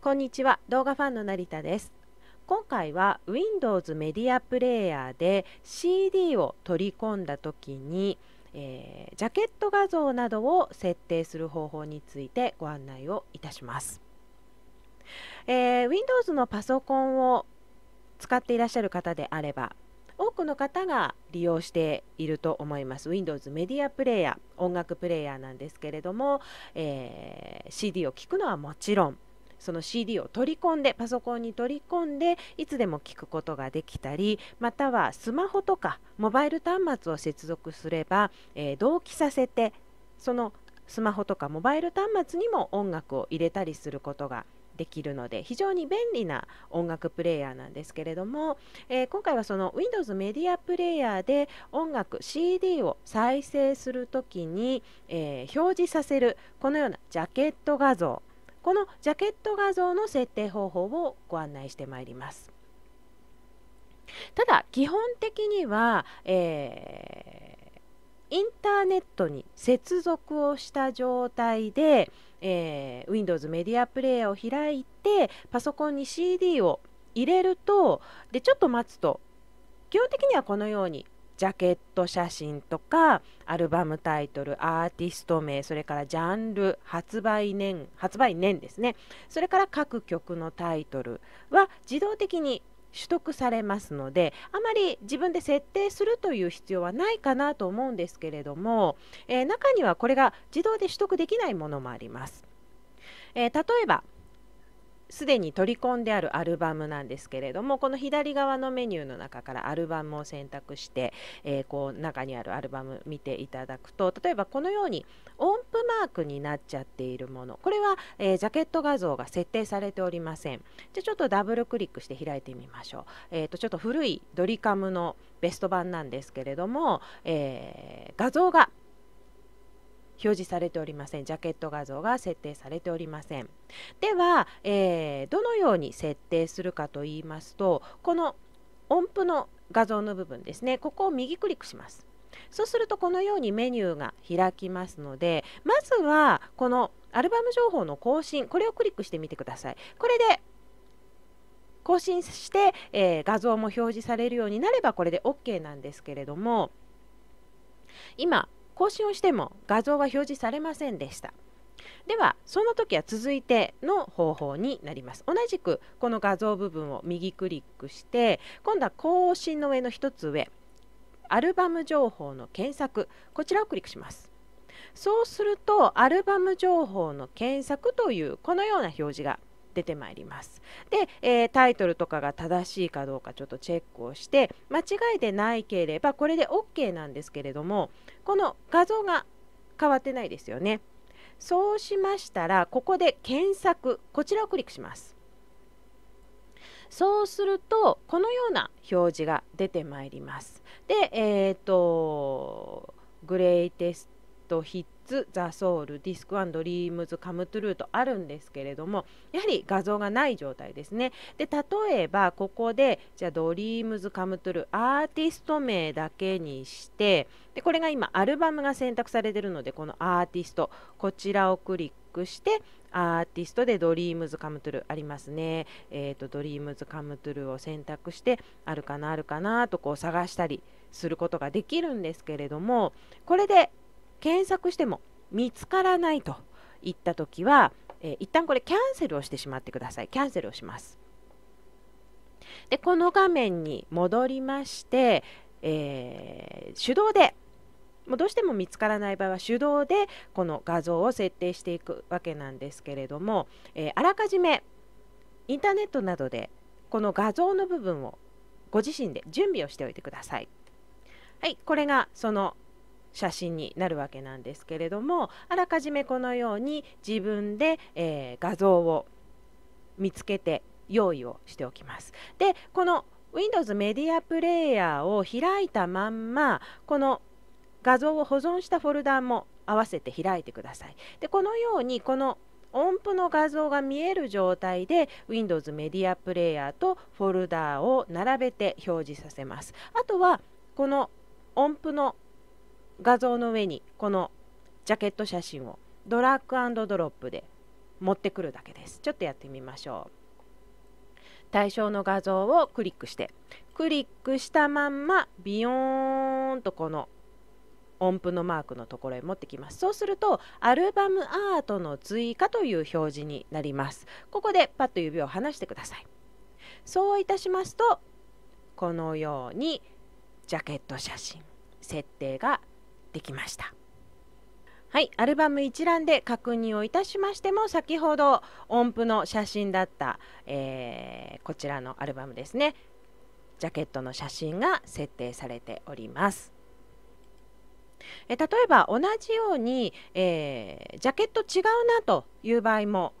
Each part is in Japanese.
こんにちは動画ファンの成田です今回は Windows メディアプレイヤーで CD を取り込んだ時に、えー、ジャケット画像などを設定する方法についてご案内をいたします、えー、Windows のパソコンを使っていらっしゃる方であれば多くの方が利用していると思います Windows メディアプレイヤー音楽プレイヤーなんですけれども、えー、CD を聴くのはもちろんその CD を取り込んでパソコンに取り込んでいつでも聞くことができたりまたはスマホとかモバイル端末を接続すれば、えー、同期させてそのスマホとかモバイル端末にも音楽を入れたりすることができるので非常に便利な音楽プレーヤーなんですけれども、えー、今回はその Windows メディアプレーヤーで音楽 CD を再生するときに、えー、表示させるこのようなジャケット画像このジャケット画像の設定方法をご案内してまいります。ただ基本的には、えー、インターネットに接続をした状態で、えー、Windows メディアプレイヤーを開いてパソコンに CD を入れるとでちょっと待つと基本的にはこのようにジャケット写真とかアルバムタイトルアーティスト名それからジャンル発売年発売年ですねそれから各曲のタイトルは自動的に取得されますのであまり自分で設定するという必要はないかなと思うんですけれども、えー、中にはこれが自動で取得できないものもあります。えー、例えばすでに取り込んであるアルバムなんですけれどもこの左側のメニューの中からアルバムを選択して、えー、こう中にあるアルバム見ていただくと例えばこのように音符マークになっちゃっているものこれは、えー、ジャケット画像が設定されておりませんじゃちょっとダブルクリックして開いてみましょう、えーとちょっと古いドリカムのベスト版なんですけれども、えー、画像が表示されておりませんジャケット画像が設定されておりませんでは、えー、どのように設定するかと言いますとこの音符の画像の部分ですねここを右クリックしますそうするとこのようにメニューが開きますのでまずはこのアルバム情報の更新これをクリックしてみてくださいこれで更新して、えー、画像も表示されるようになればこれで OK なんですけれども今更新をしても画像は表示されませんでした。ではその時は続いての方法になります同じくこの画像部分を右クリックして今度は更新の上の1つ上アルバム情報の検索こちらをクリックしますそうするとアルバム情報の検索というこのような表示が出てまいります。で、えー、タイトルとかが正しいかどうかちょっとチェックをして間違いでないければこれで OK なんですけれどもこの画像が変わってないですよね。そうしましたらここで検索こちらをクリックします。そうするとこのような表示が出てまいります。で、えっ、ー、とグレイテスと、ヒッツ、ザ・ソウル、ディスク・アンド・リームズ・カム・トゥルーとあるんですけれどもやはり画像がない状態ですねで例えばここでじゃあドリームズ・カム・トゥルーアーティスト名だけにしてでこれが今アルバムが選択されているのでこのアーティストこちらをクリックしてアーティストでドリームズカムトゥルありますね。えっ、ー、と、ドリームズカムトゥルーを選択して、あるかな、あるかなとこう探したりすることができるんですけれども、これで検索しても見つからないといった時は、えー、一旦これキャンセルをしてしまってくださいキャンセルをしますでこの画面に戻りまして、えー、手動でもうどうしても見つからない場合は手動でこの画像を設定していくわけなんですけれども、えー、あらかじめインターネットなどでこの画像の部分をご自身で準備をしておいてください。はい、これがその写真になるわけなんですけれどもあらかじめこのように自分で、えー、画像を見つけて用意をしておきます。でこの Windows メディアプレイヤーを開いたまんまこの画像を保存したフォルダも合わせて開いてください。でこのようにこの音符の画像が見える状態で Windows メディアプレイヤーとフォルダを並べて表示させます。あとはこの音符の画像の上にこのジャケット写真をドラッグドロップで持ってくるだけですちょっとやってみましょう対象の画像をクリックしてクリックしたまんまビヨーンとこの音符のマークのところへ持ってきますそうするとアルバムアートの追加という表示になりますここでパッと指を離してくださいそういたしますとこのようにジャケット写真設定ができましたはいアルバム一覧で確認をいたしましても先ほど音符の写真だった、えー、こちらのアルバムですねジャケットの写真が設定されておりますえ例えば同じように、えー、ジャケット違うなという場合も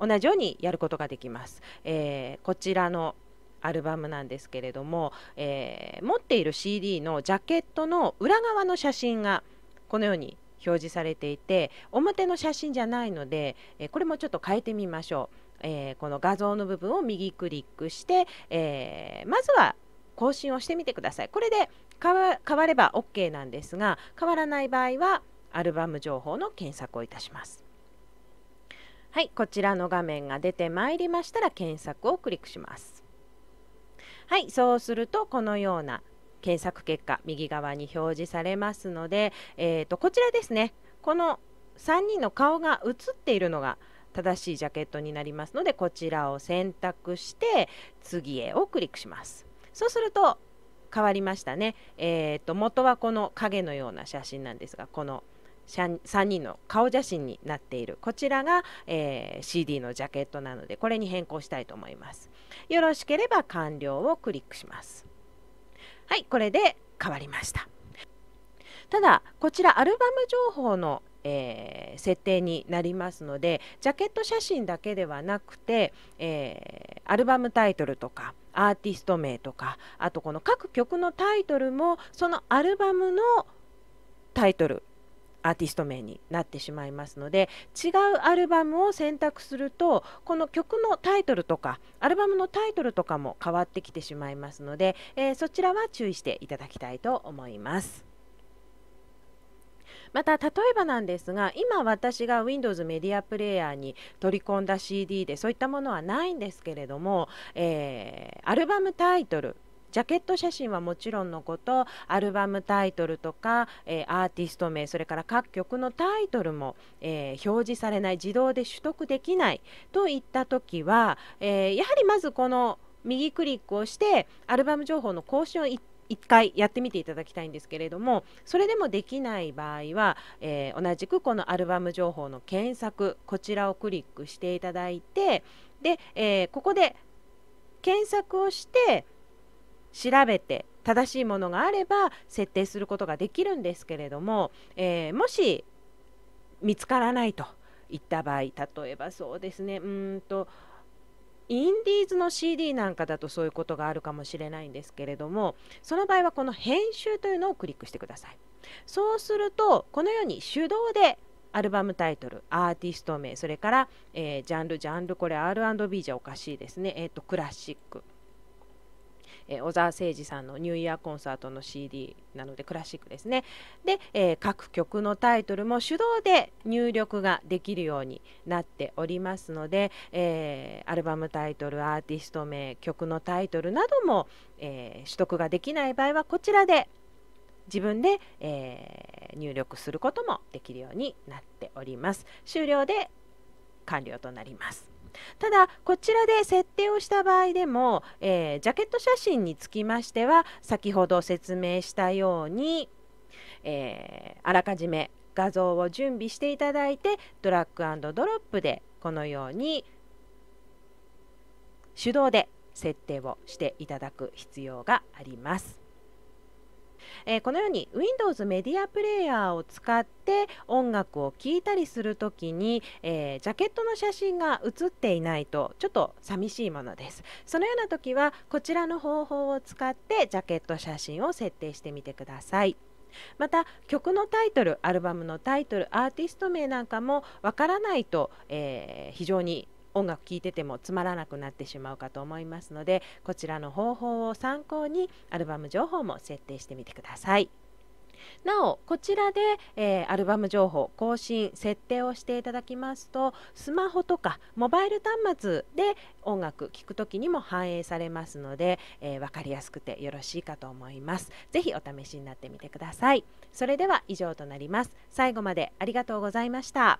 同じようにやることができます、えー、こちらのアルバムなんですけれども、えー、持っている CD のジャケットの裏側の写真がこのように表示されていて表の写真じゃないので、えー、これもちょっと変えてみましょう、えー、この画像の部分を右クリックして、えまずは更新をしてみてくださいこれで変われば OK なんですが変わらない場合はアルバム情報の検索をいたしますはいこちらの画面が出てまいりましたら検索をクリックしますはいそうするとこのような検索結果右側に表示されますので、えーと、こちらですねこの3人の顔が写っているのが正しいジャケットになりますのでこちらを選択して次へをクリックしますそうすると変わりましたね、えーと元はこの影のような写真なんですがこの3人の顔写真になっているこちらが、えー、CD のジャケットなのでこれに変更したいと思いますよろしければ完了をクリックしますはいこれで変わりましたただこちらアルバム情報のえー、設定になりますのでジャケット写真だけではなくて、えー、アルバムタイトルとかアーティスト名とかあとこの各曲のタイトルもそのアルバムのタイトルアーティスト名になってしまいますので違うアルバムを選択するとこの曲のタイトルとかアルバムのタイトルとかも変わってきてしまいますので、えー、そちらは注意していただきたいと思います。また例えばなんですが今私が Windows メディアプレイヤーに取り込んだ CD でそういったものはないんですけれども、えー、アルバムタイトルジャケット写真はもちろんのことアルバムタイトルとか、えー、アーティスト名それから各曲のタイトルも、えー、表示されない自動で取得できないといった時は、えー、やはりまずこの右クリックをしてアルバム情報の更新を1回やってみていただきたいんですけれどもそれでもできない場合は、え同じくこのアルバム情報の検索こちらをクリックしていただいてで、えここで検索をして調べて正しいものがあれば設定することができるんですけれども、えー、もし見つからないといった場合例えばそうですねうんとインディーズの CD なんかだとそういうことがあるかもしれないんですけれどもその場合はこの編集というのをクリックしてくださいそうするとこのように手動でアルバムタイトルアーティスト名それから、えー、ジャンルジャンルこれ R&B じゃおかしいですねえっ、ー、とクラシックえ小澤誠二さんのニューイヤーコンサートの CD なのでクラシックですねで、え各曲のタイトルも手動で入力ができるようになっておりますので、えアルバムタイトルアーティスト名曲のタイトルなども、え取得ができない場合はこちらで自分で、えー、入力することもできるようになっております。終了で完了となります。ただこちらで設定をした場合でも、えー、ジャケット写真につきましては先ほど説明したように、えー、あらかじめ画像を準備していただいてドラッグドロップでこのように手動で設定をしていただく必要があります。えー、このように Windows メディアプレイヤーを使って音楽を聴いたりするときに、えー、ジャケットの写真が写っていないとちょっと寂しいものですそのような時はこちらの方法を使ってジャケット写真を設定してみてくださいまた曲のタイトルアルバムのタイトルアーティスト名なんかもわからないと、えー、非常に音楽聴いててもつまらなくなってしまうかと思いますのでこちらの方法を参考にアルバム情報も設定してみてください。なおこちらで、えー、アルバム情報更新設定をしていただきますとスマホとかモバイル端末で音楽聴く時にも反映されますので、えー、分かりやすくてよろしいかと思います是非お試しになってみてくださいそれでは以上となります最後までありがとうございました